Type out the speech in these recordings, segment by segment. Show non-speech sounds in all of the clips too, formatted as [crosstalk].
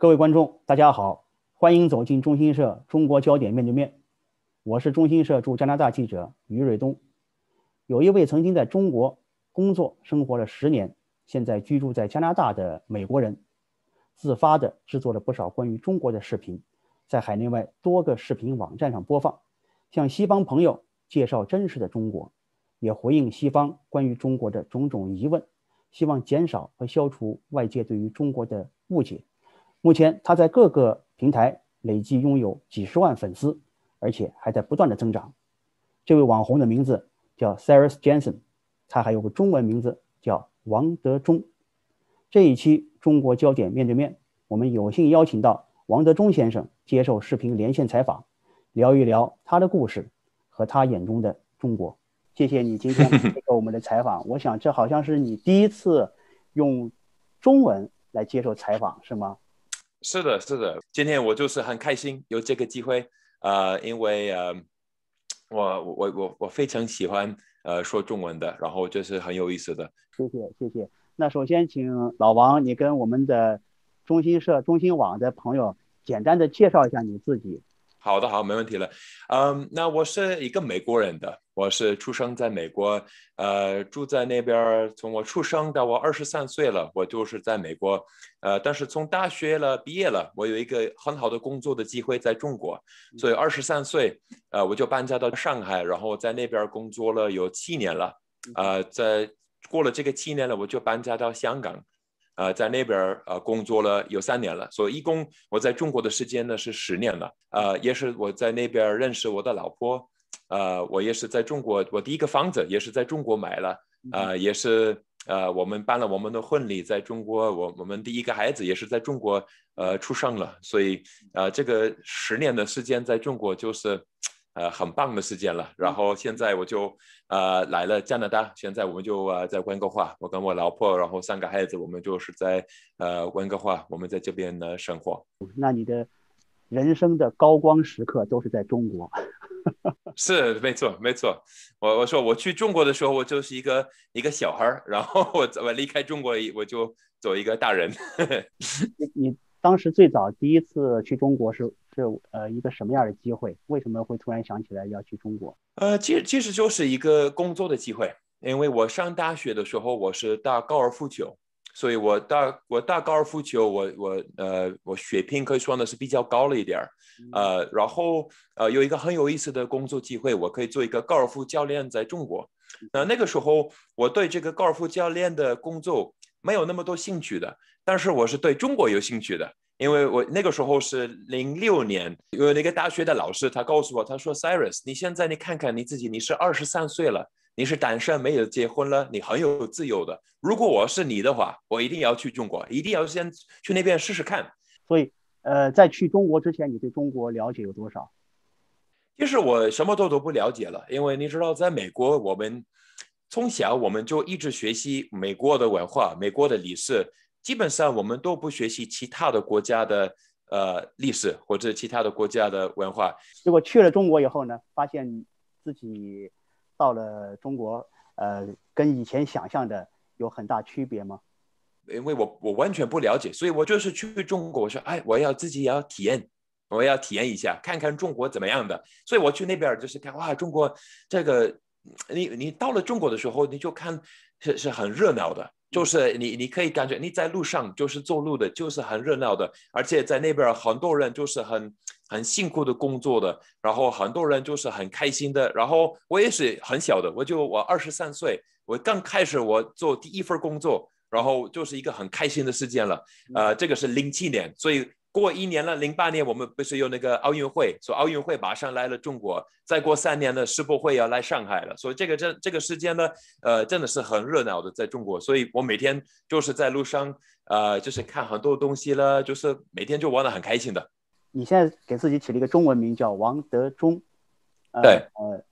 各位观众，大家好，欢迎走进中新社中国焦点面对面。我是中新社驻加拿大记者于瑞东。有一位曾经在中国工作、生活了十年，现在居住在加拿大的美国人，自发地制作了不少关于中国的视频，在海内外多个视频网站上播放，向西方朋友介绍真实的中国，也回应西方关于中国的种种疑问，希望减少和消除外界对于中国的误解。目前他在各个平台累计拥有几十万粉丝，而且还在不断的增长。这位网红的名字叫 s a r i u s j a n s e n 他还有个中文名字叫王德忠。这一期《中国焦点面对面》，我们有幸邀请到王德忠先生接受视频连线采访，聊一聊他的故事和他眼中的中国。谢谢你今天 [laughs] 接受我们的采访，我想这好像是你第一次用中文来接受采访，是吗？是的，是的，今天我就是很开心有这个机会，呃，因为呃，我我我我非常喜欢呃说中文的，然后就是很有意思的。谢谢，谢谢。那首先请老王你跟我们的中新社、中新网的朋友简单的介绍一下你自己。好的，好，没问题了。嗯，那我是一个美国人的。我是出生在美国，呃，住在那边。从我出生到我二十三岁了，我就是在美国。呃，但是从大学了毕业了，我有一个很好的工作的机会在中国，所以二十三岁，呃，我就搬家到上海，然后在那边工作了有七年了。呃，在过了这个七年了，我就搬家到香港，呃，在那边儿呃工作了有三年了。所以一共我在中国的时间呢是十年了。呃，也是我在那边认识我的老婆。呃，我也是在中国，我第一个房子也是在中国买了，呃，也是呃，我们办了我们的婚礼在中国，我我们第一个孩子也是在中国呃出生了，所以呃，这个十年的时间在中国就是呃很棒的时间了。然后现在我就呃来了加拿大，现在我们就呃在温哥华，我跟我老婆，然后三个孩子，我们就是在呃温哥华，我们在这边的生活。那你的人生的高光时刻都是在中国。[laughs] 是没错，没错。我我说我去中国的时候，我就是一个一个小孩儿，然后我我离开中国，我就走一个大人。[laughs] 你当时最早第一次去中国是是呃一个什么样的机会？为什么会突然想起来要去中国？呃，其实其实就是一个工作的机会，因为我上大学的时候我是打高尔夫球。所以，我打我打高尔夫球，我我呃，我水平可以说呢是比较高了一点儿，呃，然后呃，有一个很有意思的工作机会，我可以做一个高尔夫教练在中国。那那个时候，我对这个高尔夫教练的工作没有那么多兴趣的，但是我是对中国有兴趣的，因为我那个时候是零六年，有那个大学的老师他告诉我，他说 c y r u s 你现在你看看你自己，你是二十三岁了。你是单身没有结婚了，你很有自由的。如果我是你的话，我一定要去中国，一定要先去那边试试看。所以，呃，在去中国之前，你对中国了解有多少？其实我什么都都不了解了，因为你知道，在美国，我们从小我们就一直学习美国的文化、美国的历史，基本上我们都不学习其他的国家的呃历史或者其他的国家的文化。结果去了中国以后呢，发现自己。到了中国，呃，跟以前想象的有很大区别吗？因为我我完全不了解，所以我就是去中国，我说，哎，我要自己也要体验，我要体验一下，看看中国怎么样的。所以我去那边就是看，哇，中国这个，你你到了中国的时候，你就看是是很热闹的。就是你，你可以感觉你在路上就是走路的，就是很热闹的，而且在那边很多人就是很很辛苦的工作的，然后很多人就是很开心的，然后我也是很小的，我就我二十三岁，我刚开始我做第一份工作，然后就是一个很开心的事件了，呃，这个是零七年，所以。过一年了，零八年我们不是有那个奥运会，说奥运会马上来了，中国再过三年呢，世博会要来上海了，所以这个这这个时间呢，呃，真的是很热闹的，在中国，所以我每天就是在路上，呃，就是看很多东西了，就是每天就玩得很开心的。你现在给自己起了一个中文名叫王德忠，对，呃，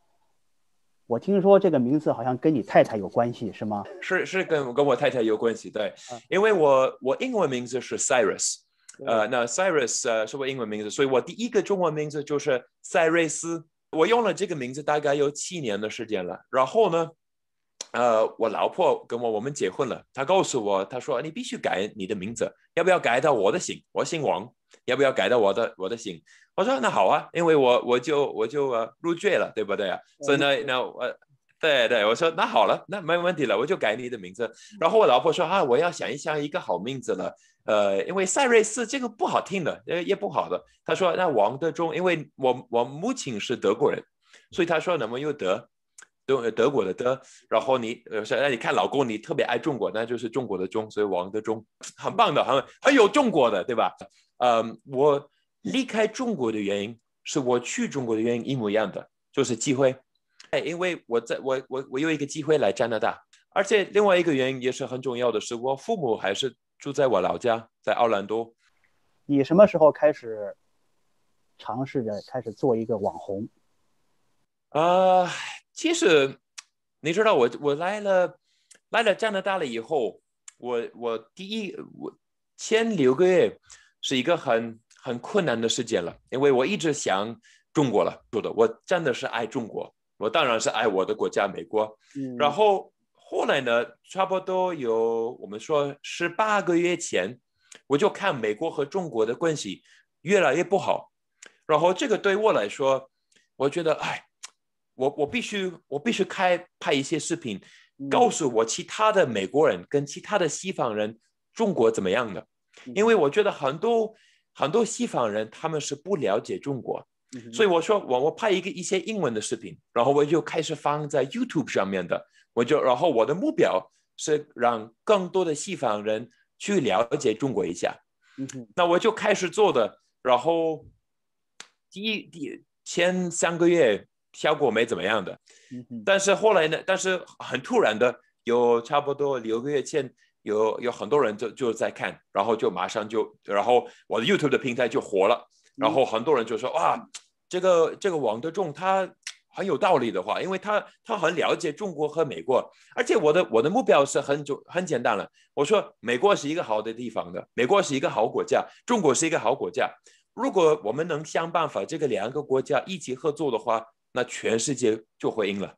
我听说这个名字好像跟你太太有关系，是吗？是是跟跟我太太有关系，对，因为我我英文名字是 Cyrus。呃，那 Cyrus 呃是我英文名字，所以我第一个中文名字就是塞瑞斯。我用了这个名字大概有七年的时间了。然后呢，呃，我老婆跟我我们结婚了，她告诉我，她说你必须改你的名字，要不要改到我的姓？我姓王，要不要改到我的我的姓？我说那好啊，因为我我就我就呃入赘了，对不对啊？所以呢，那我对对，我说那好了，那没问题了，我就改你的名字。然后我老婆说啊，我要想一想一个好名字了。呃，因为塞瑞斯这个不好听的，呃，也不好的。他说，那王德忠，因为我我母亲是德国人，所以他说能不能用德，德德国的德。然后你呃，那你看老公你特别爱中国，那就是中国的中，所以王德忠很棒的，很很有中国的，对吧？嗯，我离开中国的原因是我去中国的原因一模一样的，就是机会。哎，因为我在我我我有一个机会来加拿大，而且另外一个原因也是很重要的，是我父母还是。住在我老家，在奥兰多。你什么时候开始尝试着开始做一个网红？啊，其实你知道，我我来了，来了加拿大了以后，我我第一我前六个月是一个很很困难的时间了，因为我一直想中国了，说的我真的是爱中国，我当然是爱我的国家美国，然后。后来呢，差不多有我们说十八个月前，我就看美国和中国的关系越来越不好，然后这个对我来说，我觉得哎，我我必须我必须开拍一些视频，告诉我其他的美国人跟其他的西方人中国怎么样的，因为我觉得很多很多西方人他们是不了解中国，所以我说我我拍一个一些英文的视频，然后我就开始放在 YouTube 上面的。我就然后我的目标是让更多的西方人去了解中国一下，那我就开始做的，然后第一第前三个月效果没怎么样的，但是后来呢，但是很突然的，有差不多六个月前有有很多人就就在看，然后就马上就然后我的 YouTube 的平台就火了，然后很多人就说哇，这个这个王德重他。很有道理的话，因为他他很了解中国和美国，而且我的我的目标是很就很简单了。我说美国是一个好的地方的，美国是一个好国家，中国是一个好国家。如果我们能想办法这个两个国家一起合作的话，那全世界就赢了。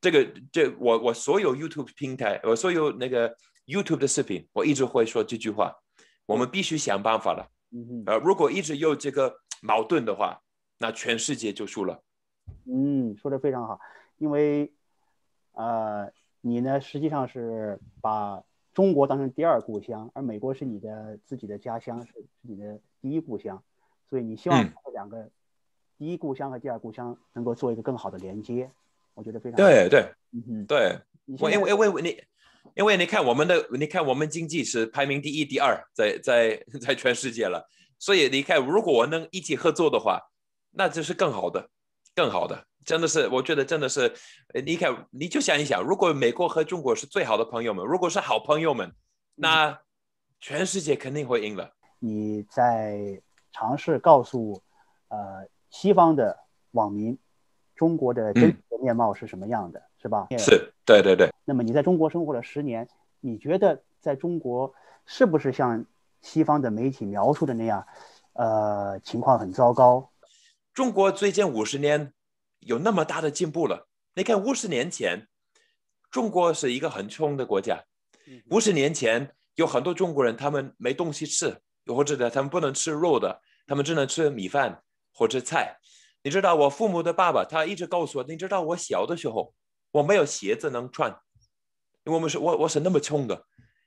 这个这我我所有 YouTube 平台，我所有那个 YouTube 的视频，我一直会说这句话：我们必须想办法了。呃，如果一直有这个矛盾的话，那全世界就输了。嗯，说的非常好，因为，呃，你呢实际上是把中国当成第二故乡，而美国是你的自己的家乡，是是你的第一故乡，所以你希望这两个第一故乡和第二故乡能够做一个更好的连接，我觉得非常对对对，我因为因为你，因为你看我们的，你看我们经济是排名第一、第二，在在在全世界了，所以你看，如果我能一起合作的话，那就是更好的。更好的，真的是，我觉得真的是，你看，你就想一想，如果美国和中国是最好的朋友们，如果是好朋友们，那全世界肯定会赢了。你在尝试告诉呃西方的网民，中国的真实面貌是什么样的，是吧？是对对对。那么你在中国生活了十年，你觉得在中国是不是像西方的媒体描述的那样，呃，情况很糟糕？中国最近五十年有那么大的进步了。你看，五十年前，中国是一个很穷的国家。五十年前有很多中国人，他们没东西吃，或者他们不能吃肉的，他们只能吃米饭或者菜。你知道，我父母的爸爸他一直告诉我，你知道我小的时候我没有鞋子能穿，我们是我我是那么穷的。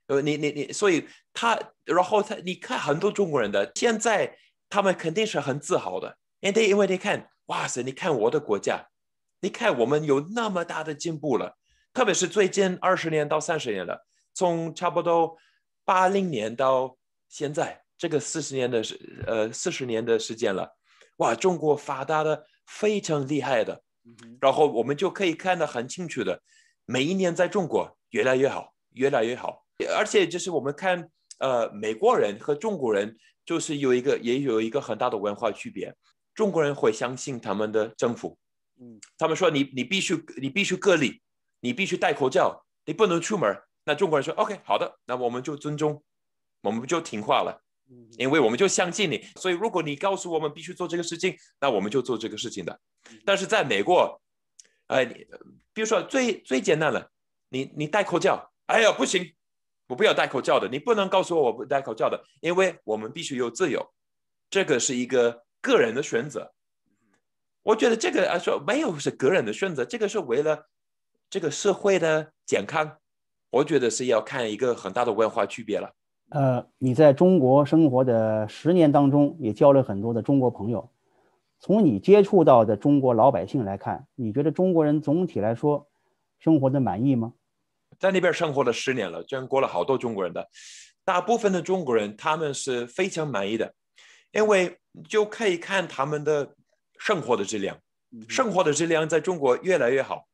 呃，你你你，所以他然后他你看很多中国人的现在他们肯定是很自豪的。And they, 因为你看，哇塞，你看我的国家，你看我们有那么大的进步了，特别是最近二十年到三十年了，从差不多八零年到现在这个四十年的时，呃，四十年的时间了，哇，中国发达的非常厉害的，然后我们就可以看得很清楚的，每一年在中国越来越好，越来越好，而且就是我们看，呃，美国人和中国人就是有一个也有一个很大的文化区别。中国人会相信他们的政府，嗯，他们说你你必须你必须隔离，你必须戴口罩，你不能出门。那中国人说 OK 好的，那我们就尊重，我们就听话了，因为我们就相信你，所以如果你告诉我们必须做这个事情，那我们就做这个事情的。但是在美国，哎，你比如说最最简单的，你你戴口罩，哎呀不行，我不要戴口罩的，你不能告诉我我不戴口罩的，因为我们必须有自由，这个是一个。个人的选择，我觉得这个啊说没有是个人的选择，这个是为了这个社会的健康，我觉得是要看一个很大的文化区别了。呃，你在中国生活的十年当中，也交了很多的中国朋友。从你接触到的中国老百姓来看，你觉得中国人总体来说生活的满意吗？在那边生活了十年了，见过了好多中国人的，大部分的中国人他们是非常满意的。因为就可以看他们的生活的质量，生活的质量在中国越来越好。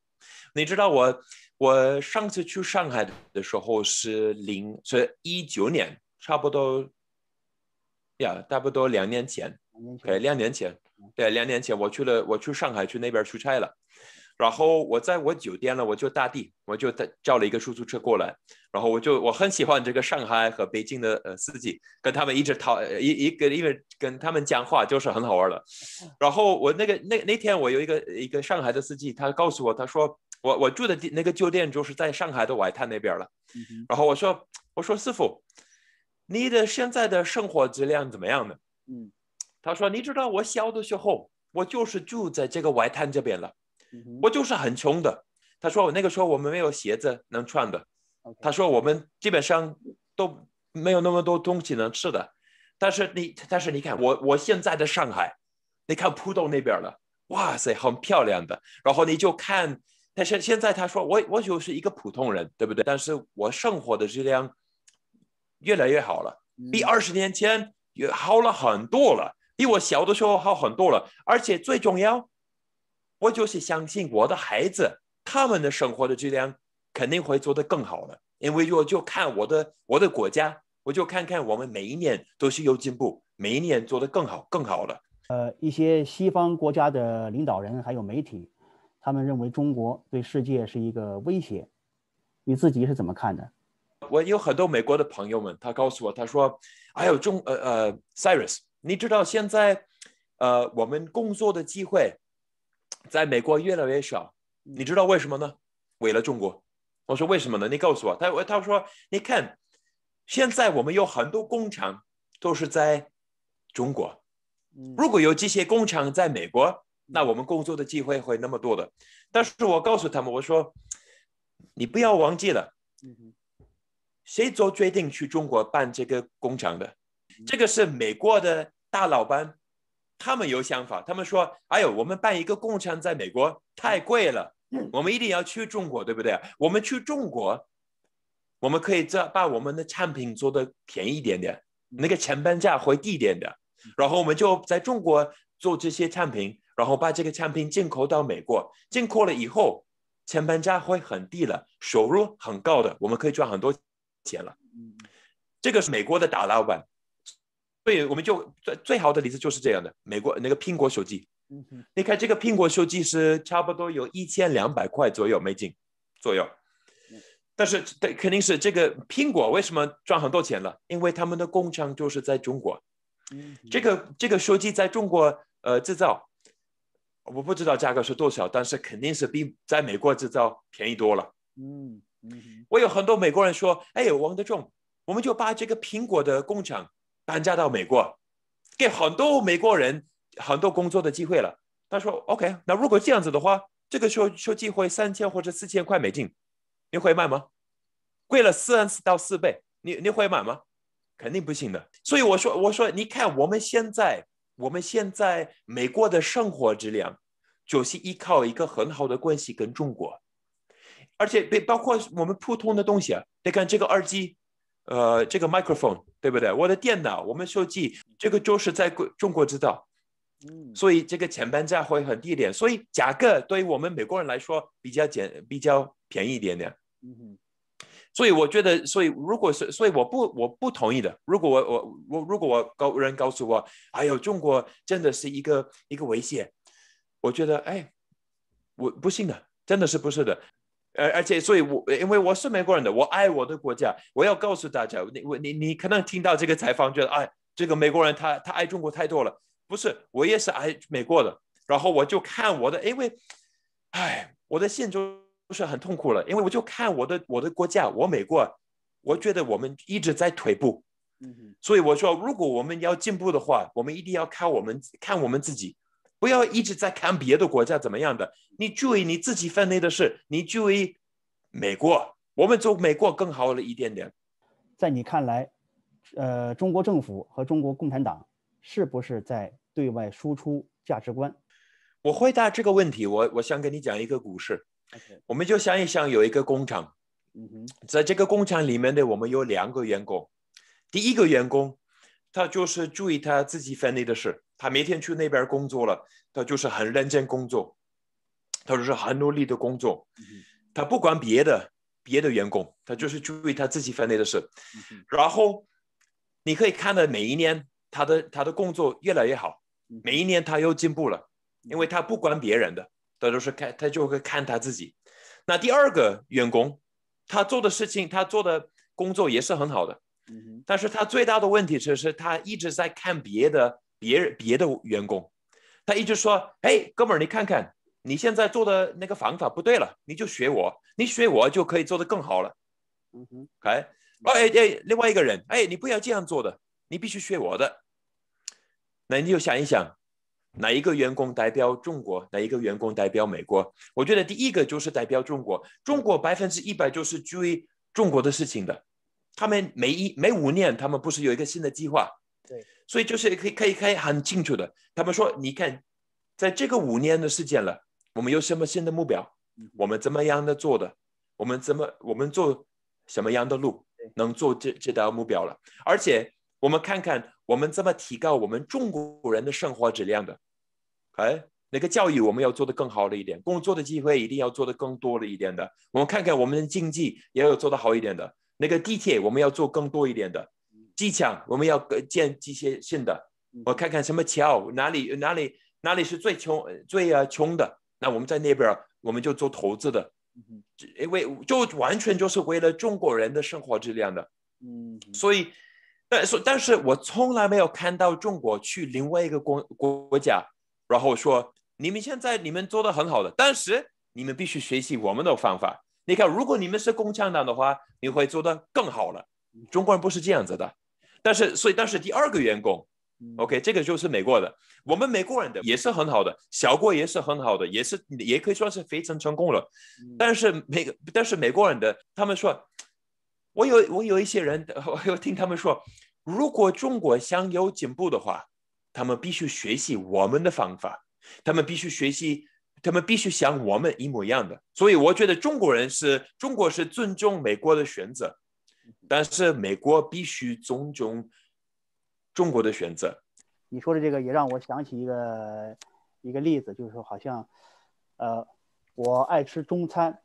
你知道我，我上次去上海的时候是零是一九年，差不多呀，差不多两年前，对，两年前，对，两年前我去了，我去上海去那边出差了。然后我在我酒店了，我就打的，我就叫了一个出租车过来。然后我就我很喜欢这个上海和北京的呃司机，跟他们一直讨一一个一个跟他们讲话，就是很好玩了。然后我那个那那天我有一个一个上海的司机，他告诉我他说我我住的那个酒店就是在上海的外滩那边了。然后我说我说师傅，你的现在的生活质量怎么样呢？嗯，他说你知道我小的时候我就是住在这个外滩这边了。我就是很穷的，他说我那个时候我们没有鞋子能穿的，他说我们基本上都没有那么多东西能吃的，但是你，但是你看我我现在的上海，你看浦东那边了，哇塞，很漂亮的，然后你就看，但是现在他说我我就是一个普通人，对不对？但是我生活的质量越来越好了，比二十年前也好了很多了，比我小的时候好很多了，而且最重要。我就是相信我的孩子，他们的生活的质量肯定会做得更好的。因为我就看我的我的国家，我就看看我们每一年都是有进步，每一年做得更好更好了。呃，一些西方国家的领导人还有媒体，他们认为中国对世界是一个威胁。你自己是怎么看的？我有很多美国的朋友们，他告诉我，他说：“哎呦，中呃呃，Cyrus，你知道现在呃我们工作的机会。”在美国越来越少，你知道为什么呢？为了中国。我说为什么呢？你告诉我。他他说你看，现在我们有很多工厂都是在中国，如果有这些工厂在美国，那我们工作的机会会那么多的。但是我告诉他们，我说你不要忘记了，谁做决定去中国办这个工厂的？这个是美国的大老板。他们有想法，他们说：“哎呦，我们办一个工厂在美国太贵了，我们一定要去中国，对不对？我们去中国，我们可以这把我们的产品做的便宜一点点，那个成本价会低一点的。然后我们就在中国做这些产品，然后把这个产品进口到美国。进口了以后，成本价会很低了，收入很高的，我们可以赚很多钱了。这个是美国的大老板。”对，我们就最最好的例子就是这样的，美国那个苹果手机，你看这个苹果手机是差不多有一千两百块左右美金左右，但是对，肯定是这个苹果为什么赚很多钱了？因为他们的工厂就是在中国，这个这个手机在中国呃制造，我不知道价格是多少，但是肯定是比在美国制造便宜多了。嗯，我有很多美国人说，哎，王德众，我们就把这个苹果的工厂。搬家到美国，给很多美国人很多工作的机会了。他说：“OK，那如果这样子的话，这个时候说机会三千或者四千块美金，你会卖吗？贵了四到四倍，你你会买吗？肯定不行的。所以我说，我说你看我们现在，我们现在美国的生活质量，就是依靠一个很好的关系跟中国，而且被包括我们普通的东西，啊，你看这个耳机。”呃，这个 microphone 对不对？我的电脑，我们手机，这个就是在中国制造，嗯，所以这个成本价会很低点，所以价格对于我们美国人来说比较简，比较便宜一点点，嗯，所以我觉得，所以如果是，所以我不，我不同意的。如果我我我如果我告人告诉我，哎呦，中国真的是一个一个危险，我觉得哎，我不信的，真的是不是的。而而且，所以，我因为我是美国人的，我爱我的国家，我要告诉大家，你我你你可能听到这个采访，觉得哎，这个美国人他他爱中国太多了，不是，我也是爱美国的，然后我就看我的，因为，哎，我的心就不是很痛苦了，因为我就看我的我的国家，我美国，我觉得我们一直在退步，嗯所以我说，如果我们要进步的话，我们一定要看我们看我们自己。不要一直在看别的国家怎么样的，你注意你自己分内的事。你注意美国，我们做美国更好了一点点。在你看来，呃，中国政府和中国共产党是不是在对外输出价值观？我回答这个问题，我我想跟你讲一个故事。我们就想一想，有一个工厂，在这个工厂里面的我们有两个员工。第一个员工，他就是注意他自己分内的事。他每天去那边工作了，他就是很认真工作，他就是很努力的工作。他不关别的别的员工，他就是注意他自己分内的事。然后你可以看到每一年他的他的工作越来越好，每一年他又进步了，因为他不关别人的，他就是看他就会看他自己。那第二个员工，他做的事情他做的工作也是很好的，但是他最大的问题就是他一直在看别的。别人别的员工，他一直说：“哎，哥们儿，你看看你现在做的那个方法不对了，你就学我，你学我就可以做得更好了。”嗯哼，哎，哦哎哎，另外一个人，哎，你不要这样做的，你必须学我的。那你就想一想，哪一个员工代表中国？哪一个员工代表美国？我觉得第一个就是代表中国，中国百分之一百就是注意中国的事情的。他们每一每五年，他们不是有一个新的计划？对。所以就是可以可以可以很清楚的，他们说，你看，在这个五年的时间了，我们有什么新的目标？我们怎么样的做的？我们怎么我们做什么样的路能做这这道目标了？而且我们看看，我们怎么提高我们中国人的生活质量的？哎，那个教育我们要做得更好了一点，工作的机会一定要做得更多了一点的。我们看看我们的经济也要做得好一点的，那个地铁我们要做更多一点的。机枪，我们要建机械性的。我看看什么桥，哪里哪里哪里是最穷最啊穷的，那我们在那边我们就做投资的，因为就完全就是为了中国人的生活质量的。嗯，所以，但所但是我从来没有看到中国去另外一个国国家，然后说你们现在你们做的很好的，但是你们必须学习我们的方法。你看，如果你们是共产党的话，你会做的更好了。中国人不是这样子的。但是，所以，但是第二个员工，OK，这个就是美国的，我们美国人的也是很好的，效果也是很好的，也是也可以算是非常成功了。但是美，但是美国人的他们说，我有我有一些人，我有听他们说，如果中国想有进步的话，他们必须学习我们的方法，他们必须学习，他们必须像我们一模一样的。所以我觉得中国人是，中国是尊重美国的选择。但是美国必须尊重中国的选择。你说的这个也让我想起一个一个例子，就是说，好像呃，我爱吃中餐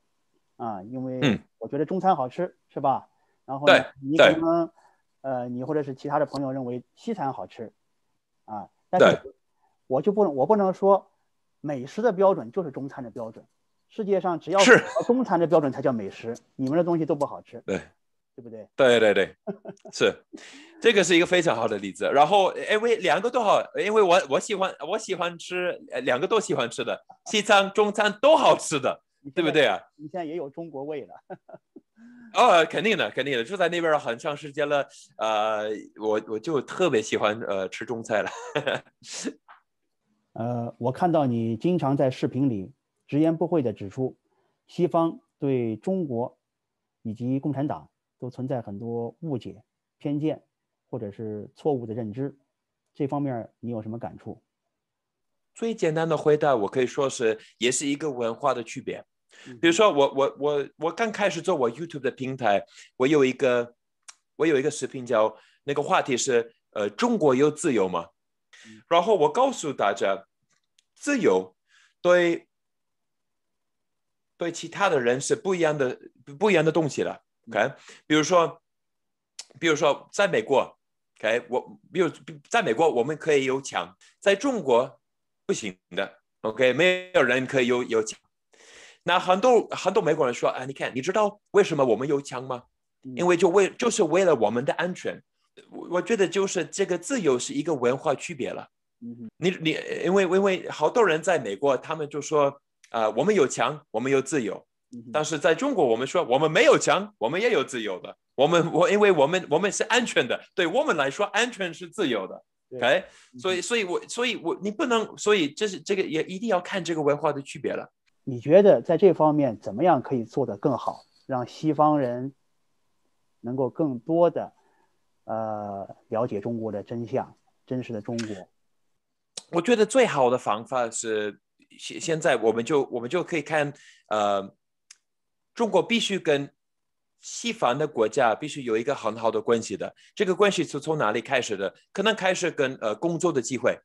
啊，因为我觉得中餐好吃，是吧？然后你可能呃，你或者是其他的朋友认为西餐好吃啊，但是我就不能我不能说美食的标准就是中餐的标准，世界上只要是中餐的标准才叫美食，你们的东西都不好吃。对。对不对？对对对，[laughs] 是，这个是一个非常好的例子。然后，哎，为两个都好，因为我我喜欢我喜欢吃，两个都喜欢吃的，[laughs] 西餐中餐都好吃的，对不对啊？你现在也有中国味了。[laughs] 哦，肯定的，肯定的，住在那边很长时间了，呃，我我就特别喜欢呃吃中菜了。呃，我看到你经常在视频里直言不讳的指出西方对中国以及共产党。都存在很多误解、偏见，或者是错误的认知。这方面你有什么感触？最简单的回答，我可以说是，也是一个文化的区别。比如说，我我我我刚开始做我 YouTube 的平台，我有一个我有一个视频叫那个话题是呃，中国有自由吗？然后我告诉大家，自由对对其他的人是不一样的不一样的东西了。OK，比如说，比如说在美国，OK，我比如在美国，我们可以有枪，在中国不行的。OK，没有人可以有有枪。那很多很多美国人说：“啊，你看，你知道为什么我们有枪吗？因为就为就是为了我们的安全。”我我觉得就是这个自由是一个文化区别了。你你因为因为好多人在美国，他们就说：“啊，我们有枪，我们有自由。”但是在中国，我们说我们没有墙，我们也有自由的。我们我因为我们我们是安全的，对我们来说安全是自由的，OK，所以所以，我所以，我你不能，所以这是这个也一定要看这个文化的区别了。你觉得在这方面怎么样可以做得更好，让西方人能够更多的呃了解中国的真相，真实的中国？我觉得最好的方法是现现在我们就我们就可以看呃。中国必须跟西方的国家必须有一个很好的关系的。这个关系是从哪里开始的？可能开始跟呃工作的机会，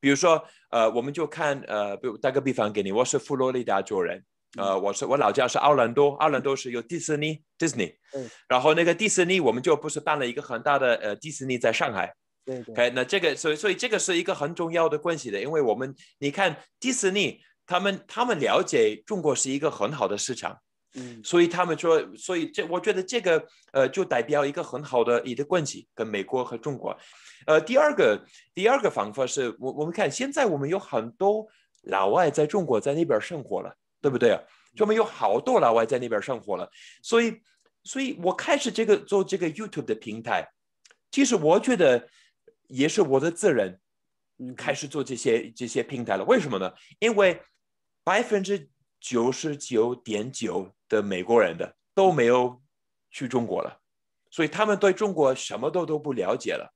比如说呃，我们就看呃，比如打个比方给你，我是佛罗里达州人，呃，我是我老家是奥兰多，奥兰多是有迪士尼，迪士尼，嗯，然后那个迪士尼我们就不是办了一个很大的呃迪士尼在上海，对对，哎，那这个所以所以这个是一个很重要的关系的，因为我们你看迪士尼他们他们了解中国是一个很好的市场。所以他们说，所以这我觉得这个呃，就代表一个很好的一个关系，跟美国和中国。呃，第二个第二个方法是我我们看现在我们有很多老外在中国在那边生活了，对不对啊？我们有好多老外在那边生活了，所以所以我开始这个做这个 YouTube 的平台，其实我觉得也是我的责任，嗯，开始做这些这些平台了。为什么呢？因为百分之九十九点九。的美国人的都没有去中国了，所以他们对中国什么都都不了解了。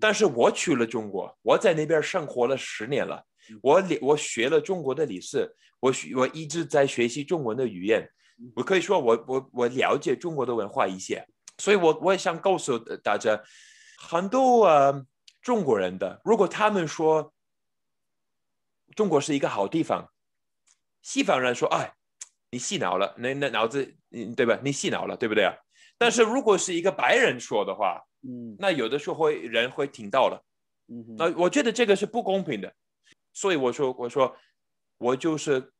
但是我去了中国，我在那边生活了十年了，我我学了中国的历史，我我一直在学习中文的语言。我可以说，我我我了解中国的文化一些，所以我我也想告诉大家，很多啊中国人的，如果他们说中国是一个好地方，西方人说哎。你洗脑了，那那脑子，嗯，对吧？你洗脑了，对不对啊？但是如果是一个白人说的话，嗯，那有的时候会人会听到了，嗯，那我觉得这个是不公平的。所以我说，我说，我就是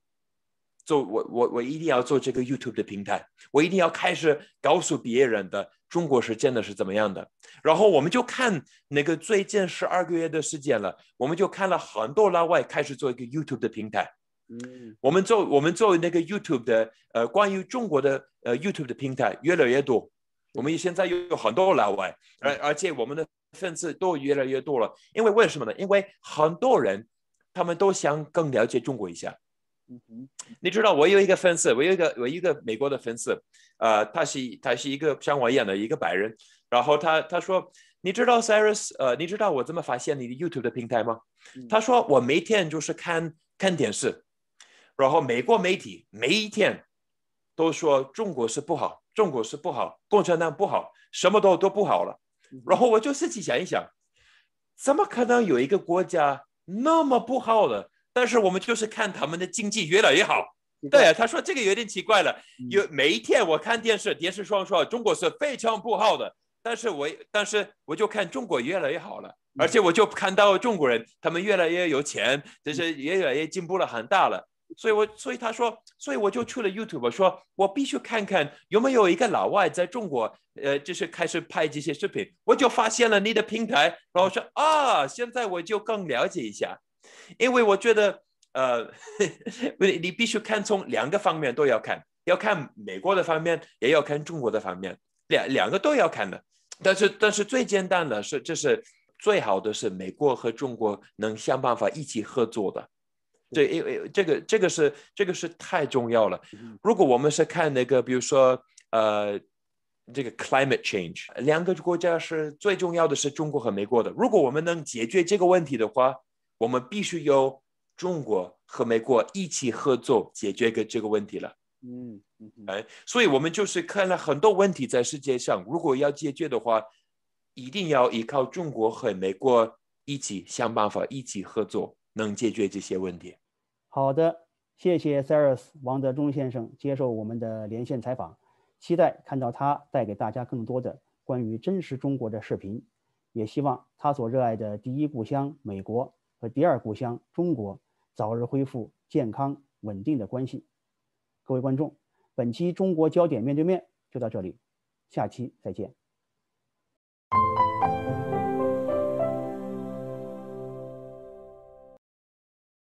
做我我我一定要做这个 YouTube 的平台，我一定要开始告诉别人的中国是真的是怎么样的。然后我们就看那个最近十二个月的时间了，我们就看了很多老外开始做一个 YouTube 的平台。嗯，我们做我们做那个 YouTube 的呃，关于中国的呃 YouTube 的平台越来越多。我们现在有有很多老外，而而且我们的粉丝都越来越多了。因为为什么呢？因为很多人他们都想更了解中国一下。嗯你知道我有一个粉丝，我有一个我一个美国的粉丝，呃，他是他是一个像我一样的一个白人。然后他他说，你知道 c y r u s 呃，你知道我怎么发现你的 YouTube 的平台吗？他说我每天就是看看电视。然后美国媒体每一天都说中国是不好，中国是不好，共产党不好，什么都都不好了。然后我就自己想一想，怎么可能有一个国家那么不好呢？但是我们就是看他们的经济越来越好。对啊，他说这个有点奇怪了。有每一天我看电视，电视上说中国是非常不好的，但是我但是我就看中国越来越好，了而且我就看到中国人他们越来越有钱，就是越来越进步了，很大了。所以，我所以他说，所以我就去了 YouTube，说我必须看看有没有一个老外在中国，呃，就是开始拍这些视频，我就发现了你的平台，然后说啊，现在我就更了解一下，因为我觉得，呃，[laughs] 你必须看从两个方面都要看，要看美国的方面，也要看中国的方面，两两个都要看的。但是，但是最简单的是，这是最好的是美国和中国能想办法一起合作的。对，因为这个，这个是这个是太重要了。如果我们是看那个，比如说，呃，这个 climate change，两个国家是最重要的是中国和美国的。如果我们能解决这个问题的话，我们必须由中国和美国一起合作解决个这个问题了。嗯，哎，所以我们就是看了很多问题在世界上，如果要解决的话，一定要依靠中国和美国一起想办法，一起合作，能解决这些问题。好的，谢谢 s a r s 王德忠先生接受我们的连线采访，期待看到他带给大家更多的关于真实中国的视频，也希望他所热爱的第一故乡美国和第二故乡中国早日恢复健康稳定的关系。各位观众，本期《中国焦点面对面》就到这里，下期再见。